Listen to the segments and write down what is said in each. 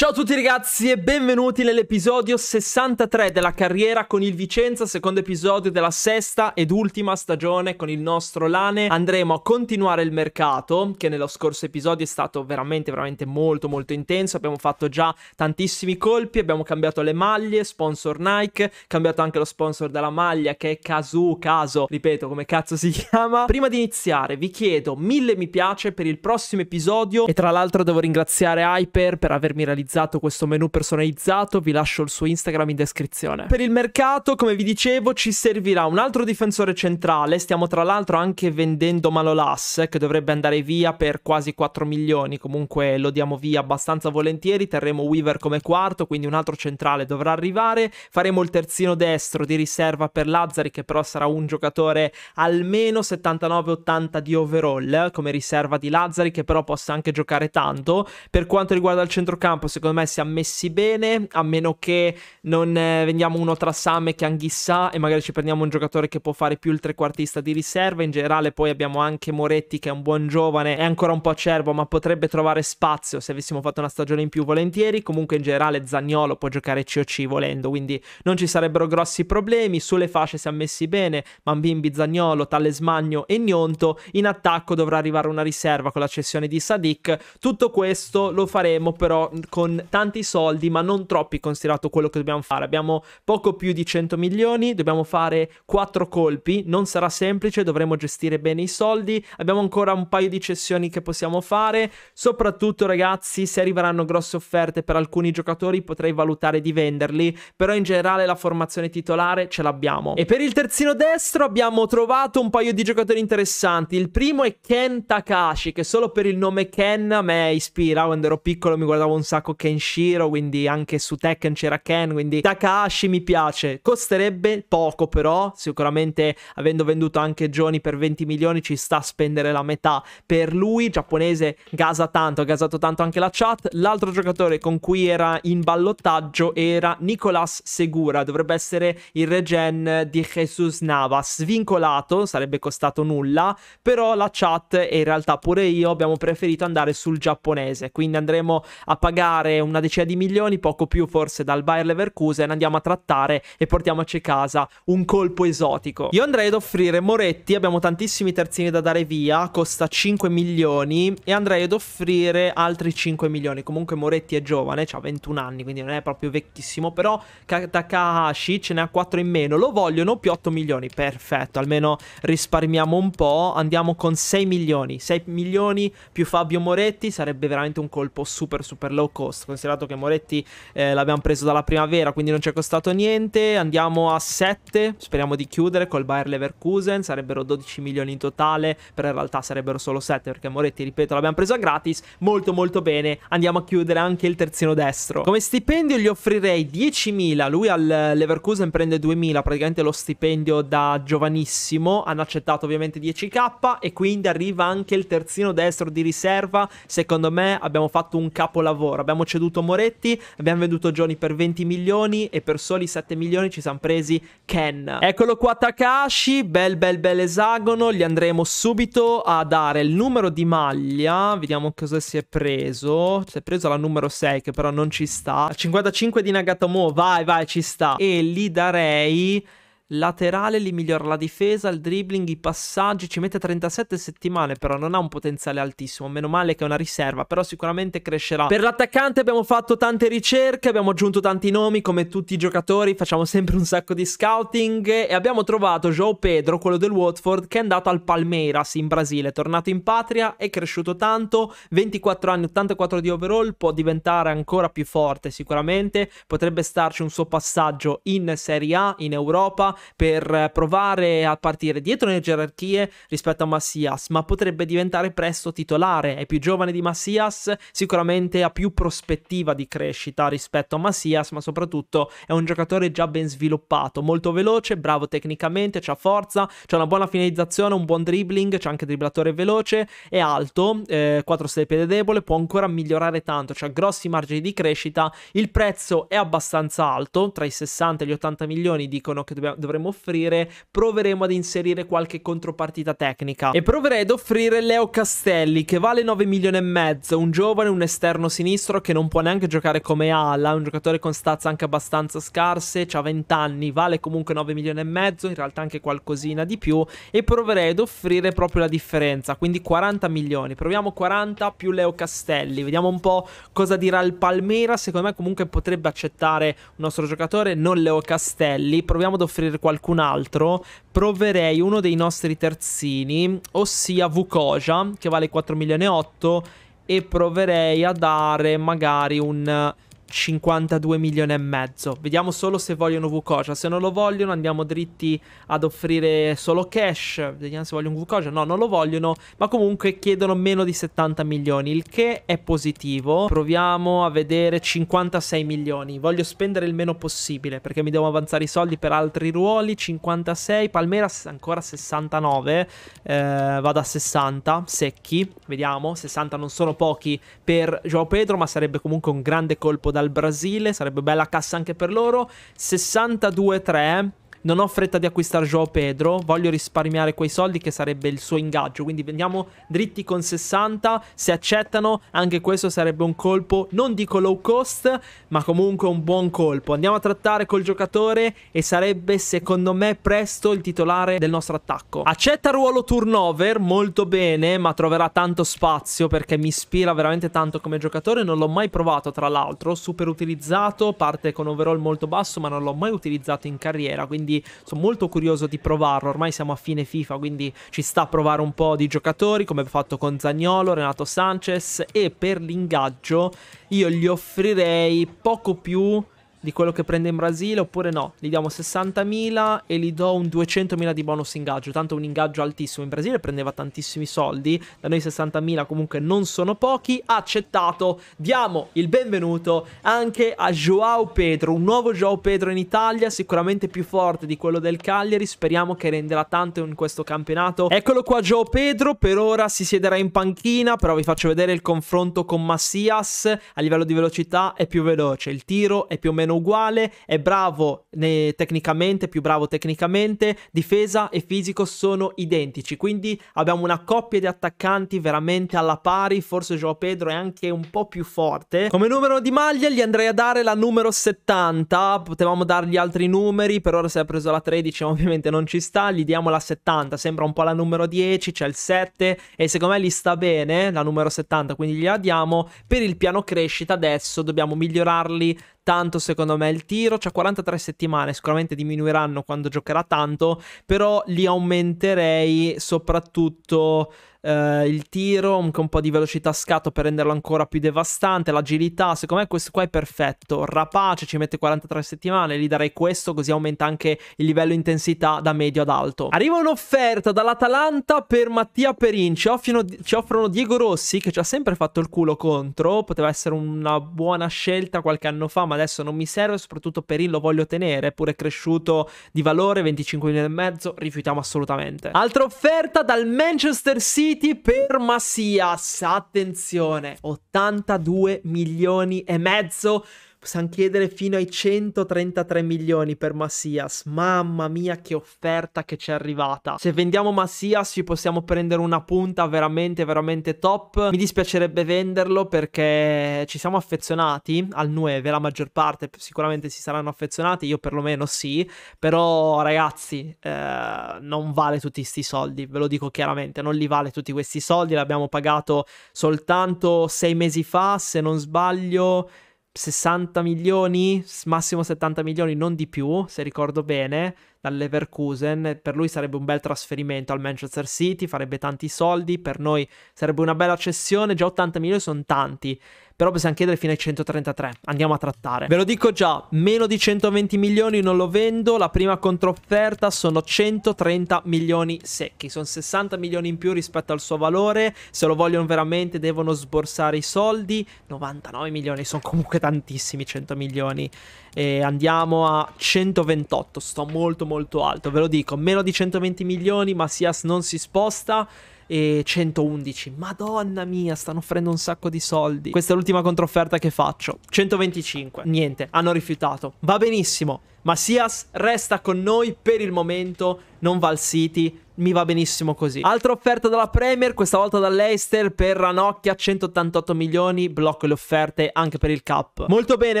Ciao a tutti ragazzi e benvenuti nell'episodio 63 della carriera con il Vicenza, secondo episodio della sesta ed ultima stagione con il nostro Lane. Andremo a continuare il mercato che nello scorso episodio è stato veramente veramente molto molto intenso, abbiamo fatto già tantissimi colpi, abbiamo cambiato le maglie, sponsor Nike, cambiato anche lo sponsor della maglia che è Casu, Caso, ripeto come cazzo si chiama. Prima di iniziare vi chiedo mille mi piace per il prossimo episodio e tra l'altro devo ringraziare Hyper per avermi realizzato personalizzato, questo menu personalizzato, vi lascio il suo Instagram in descrizione. Per il mercato, come vi dicevo, ci servirà un altro difensore centrale, stiamo tra l'altro anche vendendo Malolas, che dovrebbe andare via per quasi 4 milioni, comunque lo diamo via abbastanza volentieri, terremo Weaver come quarto, quindi un altro centrale dovrà arrivare, faremo il terzino destro di riserva per Lazzari, che però sarà un giocatore almeno 79-80 di overall, come riserva di Lazzari, che però possa anche giocare tanto. Per quanto riguarda il centrocampo, se secondo me si è messi bene, a meno che non eh, vendiamo uno tra Sam e Chianghissà e magari ci prendiamo un giocatore che può fare più il trequartista di riserva. In generale poi abbiamo anche Moretti che è un buon giovane, è ancora un po' acerbo ma potrebbe trovare spazio se avessimo fatto una stagione in più volentieri. Comunque in generale Zagnolo può giocare COC volendo, quindi non ci sarebbero grossi problemi. Sulle fasce si è messi bene, Mambimbi, Zagnolo, Talesmagno e Gnonto. In attacco dovrà arrivare una riserva con la cessione di Sadik. Tutto questo lo faremo però con con tanti soldi, ma non troppi considerato quello che dobbiamo fare. Abbiamo poco più di 100 milioni, dobbiamo fare quattro colpi, non sarà semplice, dovremo gestire bene i soldi. Abbiamo ancora un paio di cessioni che possiamo fare. Soprattutto ragazzi, se arriveranno grosse offerte per alcuni giocatori potrei valutare di venderli, però in generale la formazione titolare ce l'abbiamo. E per il terzino destro abbiamo trovato un paio di giocatori interessanti. Il primo è Ken Takashi, che solo per il nome Ken a me ispira, quando ero piccolo mi guardavo un sacco Takako Kenshiro, quindi anche su Tekken c'era Ken, quindi Takahashi mi piace. Costerebbe poco però, sicuramente avendo venduto anche Johnny per 20 milioni ci sta a spendere la metà per lui, giapponese gasa tanto, ha gasato tanto anche la chat. L'altro giocatore con cui era in ballottaggio era Nicolas Segura, dovrebbe essere il regen di Jesus Navas, svincolato, sarebbe costato nulla, però la chat e in realtà pure io abbiamo preferito andare sul giapponese, quindi andremo a pagare comprare una decina di milioni, poco più forse dal Bayer Leverkusen, andiamo a trattare e portiamoci a casa un colpo esotico. Io andrei ad offrire Moretti, abbiamo tantissimi terzini da dare via, costa 5 milioni e andrei ad offrire altri 5 milioni. Comunque Moretti è giovane, ha 21 anni, quindi non è proprio vecchissimo, però Takahashi ce ne ha 4 in meno, lo vogliono più 8 milioni, perfetto, almeno risparmiamo un po', andiamo con 6 milioni, 6 milioni più Fabio Moretti sarebbe veramente un colpo super super low cost costo, considerato che Moretti eh, l'abbiamo preso dalla primavera, quindi non ci è costato niente. Andiamo a 7, speriamo di chiudere col Bayer Leverkusen, sarebbero 12 milioni in totale, però in realtà sarebbero solo 7 perché Moretti, ripeto, l'abbiamo preso gratis, molto molto bene. Andiamo a chiudere anche il terzino destro. Come stipendio gli offrirei 10.000, lui al Leverkusen prende 2.000, praticamente lo stipendio da giovanissimo, hanno accettato ovviamente 10k e quindi arriva anche il terzino destro di riserva. Secondo me abbiamo fatto un capolavoro, abbiamo abbiamo ceduto Moretti, abbiamo venduto Johnny per 20 milioni e per soli 7 milioni ci siamo presi Ken. Eccolo qua Takashi, bel bel bel esagono, gli andremo subito a dare il numero di maglia, vediamo cosa si è preso, si è preso la numero 6 che però non ci sta, 55 di Nagatomo, vai vai ci sta e gli darei laterale, li migliora la difesa, il dribbling, i passaggi, ci mette 37 settimane, però non ha un potenziale altissimo, meno male che è una riserva, però sicuramente crescerà. Per l'attaccante abbiamo fatto tante ricerche, abbiamo aggiunto tanti nomi come tutti i giocatori, facciamo sempre un sacco di scouting e abbiamo trovato João Pedro, quello del Watford, che è andato al Palmeiras in Brasile, è tornato in patria, è cresciuto tanto, 24 anni, 84 di overall, può diventare ancora più forte sicuramente, potrebbe starci un suo passaggio in Serie A, in Europa, per provare a partire dietro le gerarchie rispetto a Massias, ma potrebbe diventare presto titolare. È più giovane di Massias, sicuramente ha più prospettiva di crescita rispetto a Massias, ma soprattutto è un giocatore già ben sviluppato, molto veloce, bravo tecnicamente, ha forza, ha una buona finalizzazione, un buon dribbling, c'è anche dribblatore veloce, è alto, eh, 4 stelle piede debole, può ancora migliorare tanto, ha grossi margini di crescita, il prezzo è abbastanza alto, tra i 60 e gli 80 milioni dicono che dobbiamo, dovremmo offrire, proveremo ad inserire qualche contropartita tecnica. E proverei ad offrire Leo Castelli, che vale 9 milioni e mezzo, un giovane, un esterno sinistro che non può neanche giocare come ala, un giocatore con stazze anche abbastanza scarse, ha 20 anni, vale comunque 9 milioni e mezzo, in realtà anche qualcosina di più, e proverei ad offrire proprio la differenza, quindi 40 milioni. Proviamo 40 più Leo Castelli, vediamo un po' cosa dirà il Palmera, secondo me comunque potrebbe accettare un nostro giocatore, non Leo Castelli, proviamo ad offrire qualcun altro, proverei uno dei nostri terzini, ossia Vukoja, che vale 4 milioni e 8, e proverei a dare magari un... 52 milioni e mezzo. Vediamo solo se vogliono Vukoja. Se non lo vogliono, andiamo dritti ad offrire solo cash. Vediamo se vogliono Vukoja. No, non lo vogliono, ma comunque chiedono meno di 70 milioni, il che è positivo. Proviamo a vedere 56 milioni. Voglio spendere il meno possibile perché mi devo avanzare i soldi per altri ruoli. 56, Palmera ancora 69. Eh, vado a 60 secchi. Vediamo, 60 non sono pochi per Joao Pedro, ma sarebbe comunque un grande colpo da dal Brasile, sarebbe bella cassa anche per loro. 62-3 non ho fretta di acquistare Joao Pedro, voglio risparmiare quei soldi che sarebbe il suo ingaggio, quindi andiamo dritti con 60, se accettano anche questo sarebbe un colpo, non dico low cost, ma comunque un buon colpo. Andiamo a trattare col giocatore e sarebbe secondo me presto il titolare del nostro attacco. Accetta ruolo turnover, molto bene, ma troverà tanto spazio perché mi ispira veramente tanto come giocatore, non l'ho mai provato tra l'altro, super utilizzato, parte con overall molto basso, ma non l'ho mai utilizzato in carriera, quindi quindi sono molto curioso di provarlo. Ormai siamo a fine FIFA, quindi ci sta a provare un po' di giocatori, come ho fatto con Zagnolo, Renato Sanchez e per l'ingaggio io gli offrirei poco più di quello che prende in Brasile oppure no, gli diamo 60.000 e gli do un 200.000 di bonus ingaggio, tanto un ingaggio altissimo, in Brasile prendeva tantissimi soldi, da noi 60.000 comunque non sono pochi, accettato, diamo il benvenuto anche a Joao Pedro, un nuovo Joao Pedro in Italia, sicuramente più forte di quello del Cagliari, speriamo che renderà tanto in questo campionato, eccolo qua Joao Pedro, per ora si siederà in panchina, però vi faccio vedere il confronto con Massias, a livello di velocità è più veloce, il tiro è più o meno meno uguale, è bravo né, tecnicamente, più bravo tecnicamente, difesa e fisico sono identici, quindi abbiamo una coppia di attaccanti veramente alla pari, forse Joao Pedro è anche un po' più forte. Come numero di maglia gli andrei a dare la numero 70, potevamo dargli altri numeri, per ora si è preso la 13, ovviamente non ci sta, gli diamo la 70, sembra un po' la numero 10, c'è cioè il 7 e secondo me gli sta bene la numero 70, quindi gliela diamo. Per il piano crescita adesso dobbiamo migliorarli tanto secondo me il tiro, c'ha cioè, 43 settimane, sicuramente diminuiranno quando giocherà tanto, però li aumenterei soprattutto eh, il tiro, un po' di velocità scatto per renderlo ancora più devastante, l'agilità, secondo me questo qua è perfetto, rapace ci mette 43 settimane, gli darei questo così aumenta anche il livello intensità da medio ad alto. Arriva un'offerta dall'Atalanta per Mattia Perin, ci offrono, ci offrono Diego Rossi che ci ha sempre fatto il culo contro, poteva essere una buona scelta qualche anno fa ma adesso non mi serve, soprattutto Perin lo voglio tenere, pure cresciuto di valore, 25 milioni e mezzo, rifiutiamo assolutamente. Altra offerta dal Manchester City Partiti per Massias, attenzione, 82 milioni e mezzo Possiamo chiedere fino ai 133 milioni per Massias. Mamma mia, che offerta che ci è arrivata. Se vendiamo Massias ci possiamo prendere una punta veramente, veramente top. Mi dispiacerebbe venderlo perché ci siamo affezionati al 9, la maggior parte sicuramente si saranno affezionati, io perlomeno sì. Però ragazzi, eh, non vale tutti questi soldi, ve lo dico chiaramente, non li vale tutti questi soldi, l'abbiamo pagato soltanto sei mesi fa, se non sbaglio 60 milioni, massimo 70 milioni, non di più, se ricordo bene, dal Leverkusen, per lui sarebbe un bel trasferimento al Manchester City, farebbe tanti soldi, per noi sarebbe una bella cessione, già 80 milioni sono tanti, però possiamo chiedere fino ai 133, andiamo a trattare. Ve lo dico già, meno di 120 milioni non lo vendo, la prima controfferta sono 130 milioni secchi, sono 60 milioni in più rispetto al suo valore, se lo vogliono veramente devono sborsare i soldi, 99 milioni, sono comunque tantissimi 100 milioni, e andiamo a 128, sto molto molto molto alto. Ve lo dico, meno di 120 milioni, Masias non si sposta e 111. Madonna mia, stanno offrendo un sacco di soldi. Questa è l'ultima controfferta che faccio. 125. Niente, hanno rifiutato. Va benissimo. Masias resta con noi per il momento, non va al City, mi va benissimo così. Altra offerta dalla Premier, questa volta dall'Eister per Ranocchia, 188 milioni, blocco le offerte anche per il Cap. Molto bene,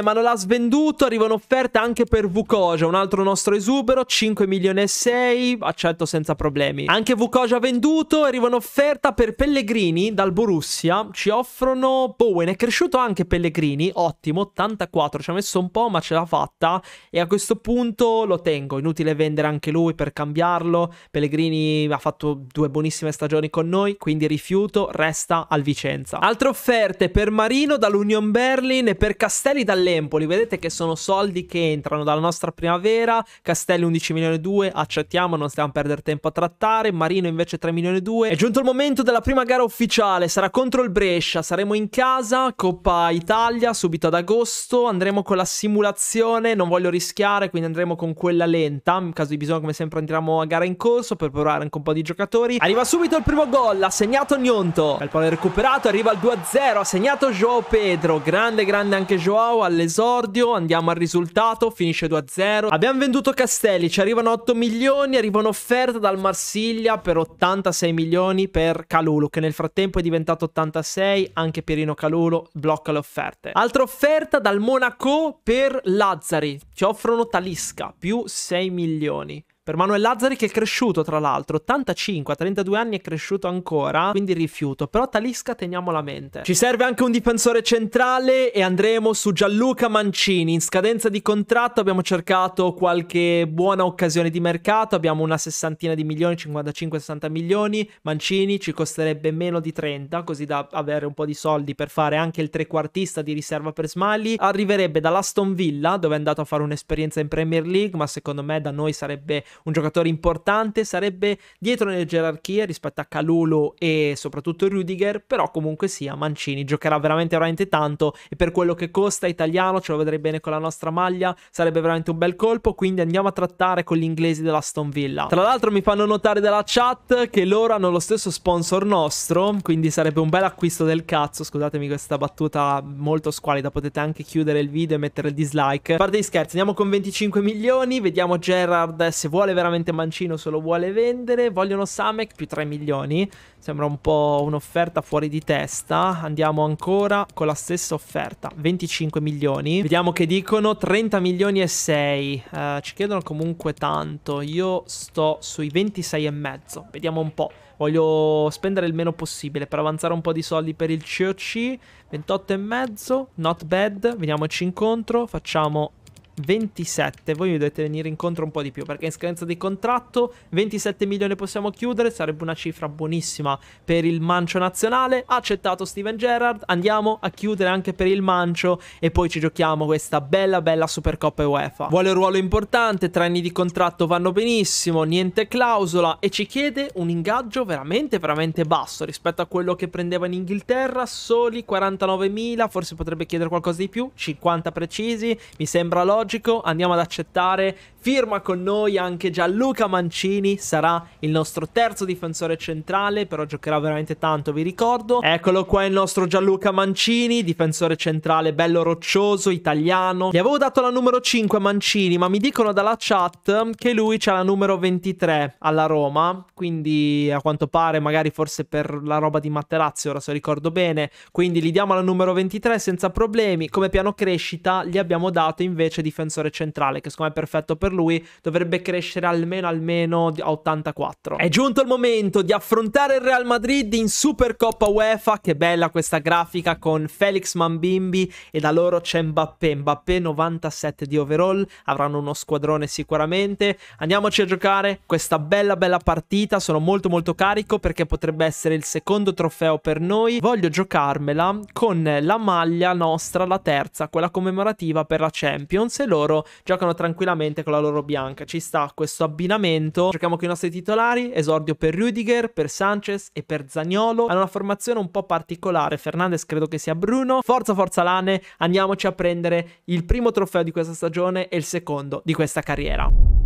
ma non l'ha svenduto, arriva un'offerta anche per Vukoja, un altro nostro esubero, 5 milioni e 6, accetto senza problemi. Anche Vukoja venduto, arriva un'offerta offerta per Pellegrini dal Borussia. Ci offrono Bowen. È cresciuto anche Pellegrini, ottimo, 84. Ci ha messo un po', ma ce l'ha fatta. E a questo punto lo tengo. Inutile vendere anche lui per cambiarlo. Pellegrini ha fatto due buonissime stagioni con noi, quindi rifiuto. Resta al Vicenza. Altre offerte per Marino dall'Union Berlin e per Castelli dall'Empoli. Vedete che sono soldi che entrano dalla nostra primavera. Castelli 11 milioni 2, accettiamo, non stiamo a perdere tempo a trattare. Marino invece 3 milioni 2. È giunto giunto il momento della prima gara ufficiale, sarà contro il Brescia, saremo in casa, Coppa Italia subito ad agosto, andremo con la simulazione, non voglio rischiare, quindi andremo con quella lenta, in caso di bisogno come sempre andremo a gara in corso per provare anche un po' di giocatori. Arriva subito il primo gol, ha segnato Gnonto, il pallone recuperato, arriva il 2-0, ha segnato Joao Pedro, grande grande anche Joao all'esordio, andiamo al risultato, finisce 2-0. Abbiamo venduto Castelli, ci arrivano 8 milioni, arriva un'offerta dal Marsiglia per 86 milioni milioni per Calulu, che nel frattempo è diventato 86, anche Pierino Calulu blocca le offerte. Altra offerta dal Monaco per Lazzari, ci offrono Talisca, più 6 milioni. Per Manuel Lazzari che è cresciuto tra l'altro, 85, 32 anni è cresciuto ancora, quindi rifiuto, però Talisca teniamo la mente. Ci serve anche un difensore centrale e andremo su Gianluca Mancini, in scadenza di contratto abbiamo cercato qualche buona occasione di mercato, abbiamo una sessantina di milioni, 55-60 milioni, Mancini ci costerebbe meno di 30, così da avere un po' di soldi per fare anche il trequartista di riserva per Smiley, arriverebbe dall'Aston Villa dove è andato a fare un'esperienza in Premier League, ma secondo me da noi sarebbe un giocatore importante, sarebbe dietro nelle gerarchie rispetto a Calulu e soprattutto Rudiger, però comunque sia Mancini giocherà veramente veramente tanto e per quello che costa italiano ce lo vedrei bene con la nostra maglia, sarebbe veramente un bel colpo, quindi andiamo a trattare con gli inglesi della Stone Villa. Tra l'altro mi fanno notare dalla chat che loro hanno lo stesso sponsor nostro, quindi sarebbe un bel acquisto del cazzo, scusatemi questa battuta molto squalida, potete anche chiudere il video e mettere il dislike. A parte gli scherzi, andiamo con 25 milioni, vediamo Gerard se vuole vuole veramente Mancino, se lo vuole vendere. Vogliono Samek più 3 milioni. Sembra un po' un'offerta fuori di testa. Andiamo ancora con la stessa offerta, 25 milioni. Vediamo che dicono 30 milioni e 6. Eh, ci chiedono comunque tanto. Io sto sui 26 e mezzo. Vediamo un po'. Voglio spendere il meno possibile per avanzare un po' di soldi per il COC. 28 e mezzo, not bad. Vediamoci incontro. Facciamo 27. Voi mi dovete venire incontro un po' di più perché in scadenza di contratto 27 milioni possiamo chiudere, sarebbe una cifra buonissima per il mancio nazionale. accettato Steven Gerrard, andiamo a chiudere anche per il mancio e poi ci giochiamo questa bella bella Supercoppa UEFA. Vuole un ruolo importante, tre anni di contratto vanno benissimo, niente clausola e ci chiede un ingaggio veramente veramente basso rispetto a quello che prendeva in Inghilterra, soli 49 mila, forse potrebbe chiedere qualcosa di più, 50 precisi, mi sembra logico logico, andiamo ad accettare. Firma con noi anche Gianluca Mancini, sarà il nostro terzo difensore centrale, però giocherà veramente tanto, vi ricordo. Eccolo qua il nostro Gianluca Mancini, difensore centrale bello roccioso, italiano. Gli avevo dato la numero 5 Mancini, ma mi dicono dalla chat che lui c'ha la numero 23 alla Roma, quindi a quanto pare magari forse per la roba di Materazzi, ora se ricordo bene. Quindi gli diamo la numero 23 senza problemi, come piano crescita gli abbiamo dato invece difensore difensore centrale, che secondo me è perfetto per lui, dovrebbe crescere almeno almeno a 84. È giunto il momento di affrontare il Real Madrid in Supercoppa UEFA, che bella questa grafica con Felix Mambimbi e da loro c'è Mbappé, Mbappé 97 di overall, avranno uno squadrone sicuramente. Andiamoci a giocare questa bella bella partita, sono molto molto carico perché potrebbe essere il secondo trofeo per noi. Voglio giocarmela con la maglia nostra, la terza, quella commemorativa per la Champions diverse loro giocano tranquillamente con la loro bianca. Ci sta questo abbinamento. Giochiamo con i nostri titolari, esordio per Rudiger, per Sanchez e per Zagnolo. Hanno una formazione un po' particolare. Fernandez credo che sia Bruno. Forza, forza Lane, andiamoci a prendere il primo trofeo di questa stagione e il secondo di questa carriera.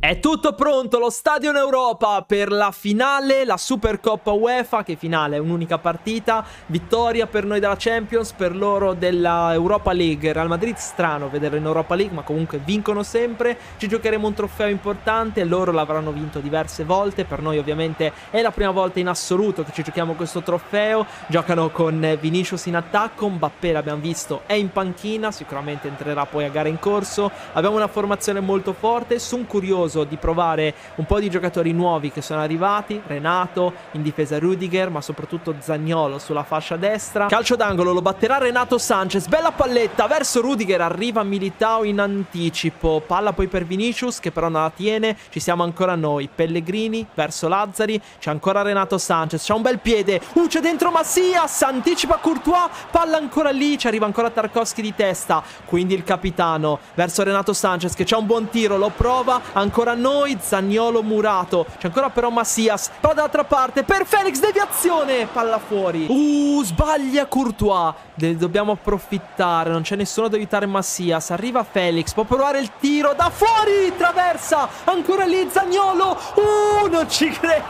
È tutto pronto, lo stadio in Europa per la finale, la Supercoppa UEFA, che finale è un'unica partita, vittoria per noi della Champions, per loro della Europa League, Real Madrid strano vederlo in Europa League, ma comunque vincono sempre, ci giocheremo un trofeo importante, loro l'avranno vinto diverse volte, per noi ovviamente è la prima volta in assoluto che ci giochiamo questo trofeo, giocano con Vinicius in attacco, Mbappé l'abbiamo visto, è in panchina, sicuramente entrerà poi a gara in corso, abbiamo una formazione molto forte, sono curioso curioso di provare un po' di giocatori nuovi che sono arrivati, Renato, in difesa Rudiger, ma soprattutto Zagnolo sulla fascia destra. Calcio d'angolo, lo batterà Renato Sanchez, bella palletta verso Rudiger, arriva Militao in anticipo, palla poi per Vinicius che però non la tiene, ci siamo ancora noi, Pellegrini verso Lazzari, c'è ancora Renato Sanchez, c'è un bel piede, uh c'è dentro Massias, anticipa Courtois, palla ancora lì, ci arriva ancora Tarkovsky di testa, quindi il capitano verso Renato Sanchez che c'è un buon tiro, lo prova, ancora ancora noi, Zagnolo murato. C'è ancora però Massias. Però dall'altra parte per Felix, deviazione. Palla fuori. Uh, sbaglia Courtois. Ne dobbiamo approfittare. Non c'è nessuno ad aiutare Massias. Arriva Felix. Può provare il tiro da fuori. Traversa. Ancora lì Zagnolo. Uh, non ci credo.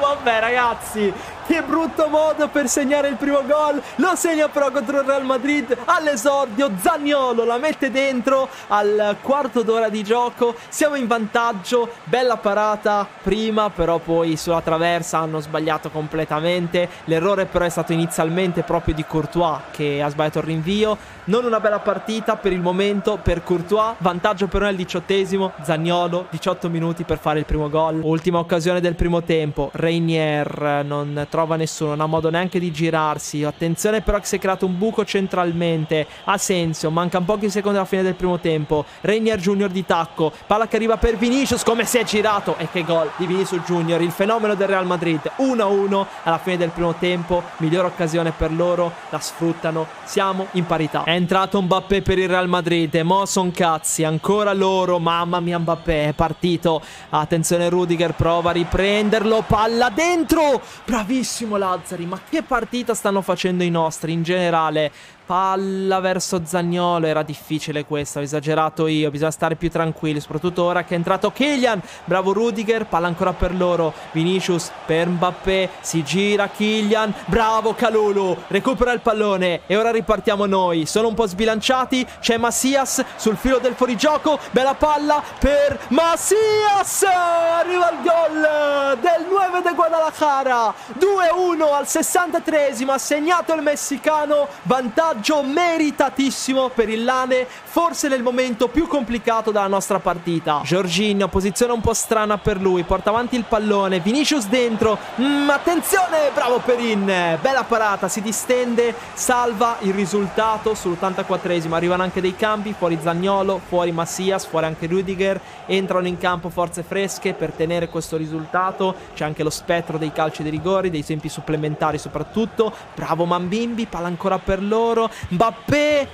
Vabbè, ragazzi. Che brutto modo per segnare il primo gol. Lo segna però contro il Real Madrid all'esordio. Zagnolo la mette dentro al quarto d'ora di gioco. Siamo in vantaggio. Bella parata prima, però poi sulla traversa hanno sbagliato completamente. L'errore però è stato inizialmente proprio di Courtois che ha sbagliato il rinvio. Non una bella partita per il momento per Courtois. Vantaggio per noi al diciottesimo. Zagnolo 18 minuti per fare il primo gol. Ultima occasione del primo tempo. Reinier non trova trova nessuno, non ha modo neanche di girarsi. Attenzione però che si è creato un buco centralmente. Ha senso, mancano pochi secondi alla fine del primo tempo. Rainier Junior di tacco, palla che arriva per Vinicius, come si è girato e che gol di Vinicius Junior, il fenomeno del Real Madrid. 1-1 alla fine del primo tempo, migliore occasione per loro, la sfruttano, siamo in parità. È entrato Mbappé per il Real Madrid, mo son cazzi, ancora loro, mamma mia Mbappé è partito. Attenzione Rudiger prova a riprenderlo, palla dentro! Bravissimo! bravissimo Lazzari, ma che partita stanno facendo i nostri in generale? palla verso Zagnolo. Era difficile questa, ho esagerato io. Bisogna stare più tranquilli, soprattutto ora che è entrato Kylian. Bravo Rudiger, palla ancora per loro. Vinicius per Mbappé, si gira Kylian. Bravo Calulu, recupera il pallone. E ora ripartiamo noi. Sono un po' sbilanciati. C'è Massias sul filo del fuorigioco. Bella palla per Massias. Arriva il gol del 9 de Guadalajara. 2-1 al 63 Ha segnato il messicano. Vantaggio vantaggio meritatissimo per il Lane, forse nel momento più complicato della nostra partita. Jorginho, posizione un po' strana per lui, porta avanti il pallone, Vinicius dentro, mm, attenzione, bravo Perin, bella parata, si distende, salva il risultato sull'84esimo, arrivano anche dei cambi, fuori Zagnolo, fuori Massias, fuori anche Rudiger, entrano in campo forze fresche per tenere questo risultato, c'è anche lo spettro dei calci di rigori, dei tempi supplementari soprattutto, bravo Mambimbi, palla ancora per loro, Mbappé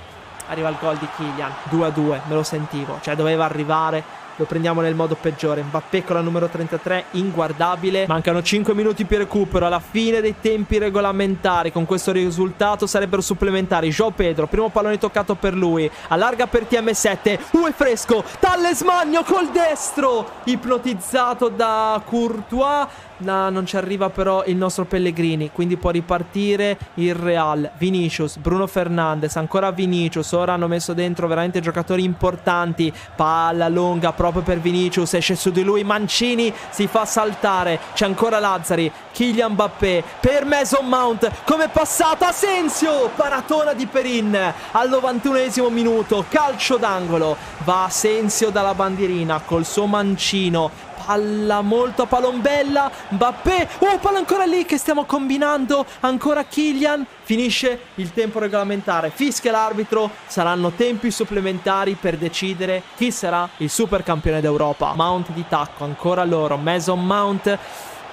arriva il gol di Kylian 2-2 me lo sentivo cioè doveva arrivare lo prendiamo nel modo peggiore. Mbappé con la numero 33, inguardabile. Mancano 5 minuti per recupero. Alla fine dei tempi regolamentari, con questo risultato sarebbero supplementari. Joao Pedro, primo pallone toccato per lui. Allarga per TM7. Uh, è fresco. Tallesmagno col destro. Ipnotizzato da Courtois. No, non ci arriva però il nostro Pellegrini, quindi può ripartire il Real. Vinicius, Bruno Fernandes, ancora Vinicius. Ora hanno messo dentro veramente giocatori importanti. Palla lunga proprio per Vinicius, esce su di lui Mancini, si fa saltare. C'è ancora Lazzari, Kylian Mbappé per Mason Mount. Come passata Asensio, paratona di Perin al 91 esimo minuto, calcio d'angolo. Va Asensio dalla bandierina col suo mancino palla molto a palombella Mbappé oh palla ancora lì che stiamo combinando ancora Kylian finisce il tempo regolamentare fischia l'arbitro saranno tempi supplementari per decidere chi sarà il super campione d'Europa Mount di tacco ancora loro Mason Mount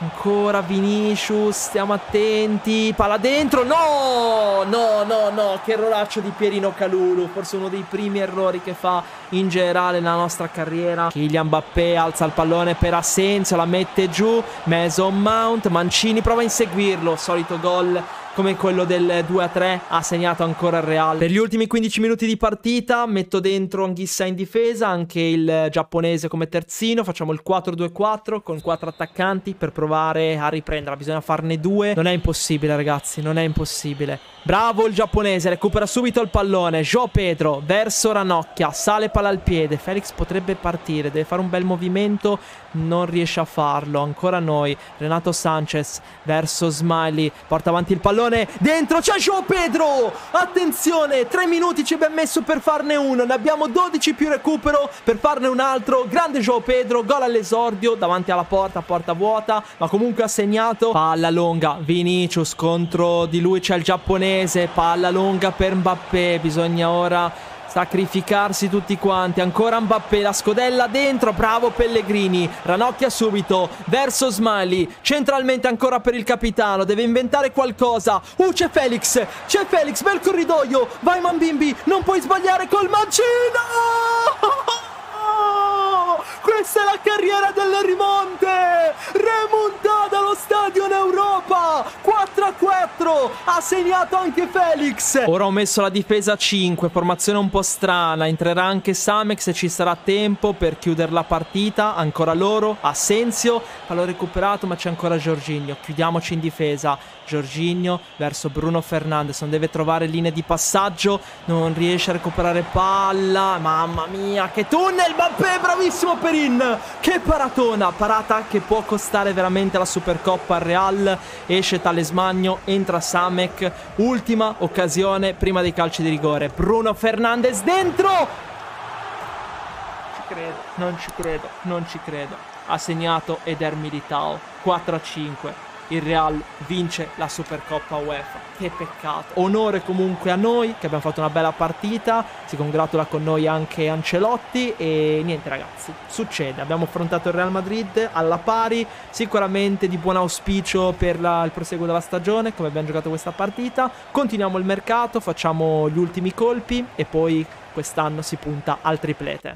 Ancora Vinicius, stiamo attenti. Palla dentro. No, no, no, no. Che erroraccio di Pierino Calulu. Forse uno dei primi errori che fa in generale nella nostra carriera. Kylian Mbappé alza il pallone per Asensio, la mette giù. Mason Mount, Mancini prova a inseguirlo. Solito gol come quello del 2-3 ha segnato ancora il Real. Per gli ultimi 15 minuti di partita metto dentro Anghissa in difesa, anche il giapponese come terzino, facciamo il 4-2-4 con 4 attaccanti per provare a riprenderla, bisogna farne due, non è impossibile ragazzi, non è impossibile. Bravo il giapponese, recupera subito il pallone, Gio Pedro verso Ranocchia, sale palla al piede, Felix potrebbe partire, deve fare un bel movimento, non riesce a farlo, ancora noi, Renato Sanchez verso Smiley, porta avanti il pallone, pallone dentro c'è Gio Pedro attenzione 3 minuti ci abbiamo messo per farne uno ne abbiamo 12 più recupero per farne un altro grande Gio Pedro gol all'esordio davanti alla porta porta vuota ma comunque ha segnato palla lunga Vinicius contro di lui c'è il giapponese palla lunga per Mbappé bisogna ora Sacrificarsi tutti quanti, ancora Mbappé, la scodella dentro, bravo Pellegrini, ranocchia subito verso Smiley, centralmente ancora per il capitano, deve inventare qualcosa, uh c'è Felix, c'è Felix, bel corridoio, vai Mambimbi, non puoi sbagliare col mancino! Questa è la carriera delle rimonte! Remontada allo stadio in Europa! 4 a 4 ha segnato anche Felix ora ho messo la difesa a 5 formazione un po' strana entrerà anche Samex e ci sarà tempo per chiudere la partita ancora loro Asensio l'ho recuperato ma c'è ancora Giorginio chiudiamoci in difesa Giorginio verso Bruno Fernandes, non deve trovare linee di passaggio, non riesce a recuperare palla, mamma mia che tunnel, Mbappé bravissimo Perin, che paratona, parata che può costare veramente la Supercoppa al Real, esce Talesmagno, entra Samek, ultima occasione prima dei calci di rigore, Bruno Fernandes dentro! Non ci credo, non ci credo, non ci credo, ha segnato Eder Militao, 4 a 5 il Real vince la Supercoppa UEFA. Che peccato. Onore comunque a noi che abbiamo fatto una bella partita. Si congratula con noi anche Ancelotti e niente ragazzi, succede. Abbiamo affrontato il Real Madrid alla pari, sicuramente di buon auspicio per la, il proseguo della stagione, come abbiamo giocato questa partita. Continuiamo il mercato, facciamo gli ultimi colpi e poi quest'anno si punta al triplete.